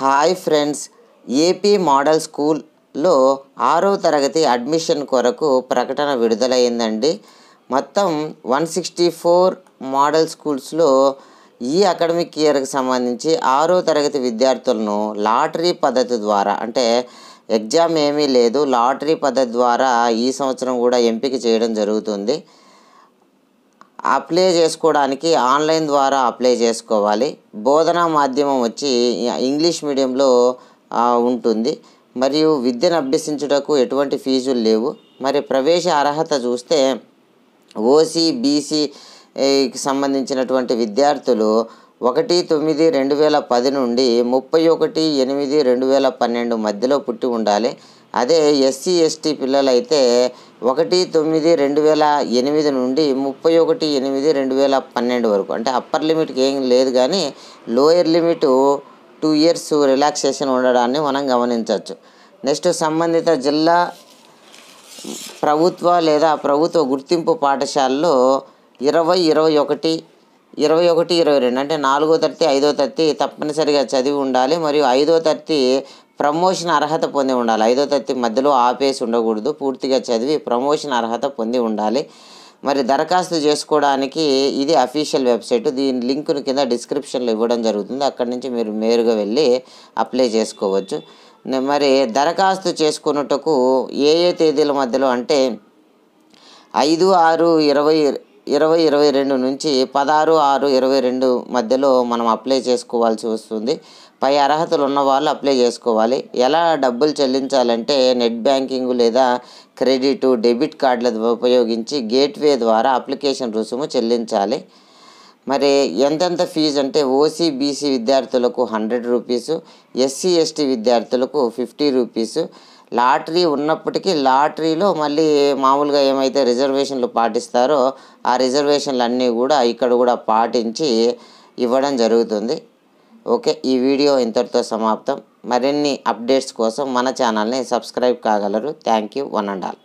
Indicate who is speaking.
Speaker 1: hi friends AP model స్కూల్లో ఆరో తరగతి అడ్మిషన్ కొరకు ప్రకటన విడుదలైందండి మొత్తం వన్ సిక్స్టీ ఫోర్ మోడల్ స్కూల్స్లో ఈ అకాడమిక్ ఇయర్కి సంబంధించి ఆరో తరగతి విద్యార్థులను లాటరీ పద్ధతి ద్వారా అంటే ఎగ్జామ్ ఏమీ లేదు లాటరీ పద్ధతి ద్వారా ఈ సంవత్సరం కూడా ఎంపిక చేయడం జరుగుతుంది అప్లై చేసుకోవడానికి ఆన్లైన్ ద్వారా అప్లై చేసుకోవాలి బోధనా మాధ్యమం వచ్చి ఇంగ్లీష్ మీడియంలో ఉంటుంది మరియు విద్యను అభ్యసించుటకు ఎటువంటి ఫీజులు లేవు మరి ప్రవేశ అర్హత చూస్తే ఓసీ బీసీకి సంబంధించినటువంటి విద్యార్థులు ఒకటి తొమ్మిది రెండు వేల పది నుండి ముప్పై ఒకటి ఎనిమిది రెండు వేల పన్నెండు మధ్యలో పుట్టి ఉండాలి అదే ఎస్సీ ఎస్టీ పిల్లలైతే ఒకటి తొమ్మిది రెండు వేల ఎనిమిది నుండి ముప్పై ఒకటి ఎనిమిది రెండు వేల పన్నెండు వరకు అంటే అప్పర్ లిమిట్కి ఏం లేదు కానీ lower limit two years relaxation ఉండడాన్ని మనం గమనించవచ్చు నెక్స్ట్ సంబంధిత జిల్లా ప్రభుత్వ లేదా ప్రభుత్వ గుర్తింపు పాఠశాలలో ఇరవై ఇరవై ఒకటి ఇరవై ఒకటి ఇరవై రెండు అంటే నాలుగో తరగతి ఐదో తరగతి తప్పనిసరిగా చదివి ఉండాలి మరియు ఐదో తరగతి ప్రమోషన్ అర్హత పొంది ఉండాలి ఐదో తరగతి మధ్యలో ఆపేసి ఉండకూడదు పూర్తిగా చదివి ప్రమోషన్ అర్హత పొంది ఉండాలి మరి దరఖాస్తు చేసుకోవడానికి ఇది అఫీషియల్ వెబ్సైట్ దీని లింకును కింద డిస్క్రిప్షన్లో ఇవ్వడం జరుగుతుంది అక్కడి నుంచి మీరు మేరుగా వెళ్ళి అప్లై చేసుకోవచ్చు మరి దరఖాస్తు చేసుకున్నట్టుకు ఏ ఏ తేదీల మధ్యలో అంటే ఐదు ఆరు ఇరవై ఇరవై ఇరవై రెండు నుంచి పదహారు ఆరు ఇరవై రెండు మధ్యలో మనం అప్లై చేసుకోవాల్సి వస్తుంది పై అర్హతలు ఉన్న వాళ్ళు అప్లై చేసుకోవాలి ఎలా డబ్బులు చెల్లించాలంటే నెట్ బ్యాంకింగ్ లేదా క్రెడిట్ డెబిట్ కార్డుల ఉపయోగించి గేట్వే ద్వారా అప్లికేషన్ రుసుము చెల్లించాలి మరి ఎంతెంత ఫీజు అంటే ఓసీబీసీ విద్యార్థులకు హండ్రెడ్ రూపీసు ఎస్సీ ఎస్టీ విద్యార్థులకు ఫిఫ్టీ రూపీసు లాటరీ ఉన్నప్పటికీ లాటరీలో మళ్ళీ మామూలుగా ఏమైతే రిజర్వేషన్లు పాటిస్తారో ఆ రిజర్వేషన్లు అన్నీ కూడా ఇక్కడ కూడా పాటించి ఇవ్వడం జరుగుతుంది ఓకే ఈ వీడియో ఇంతటితో సమాప్తం మరిన్ని అప్డేట్స్ కోసం మన ఛానల్ని సబ్స్క్రైబ్ కాగలరు thank you one and all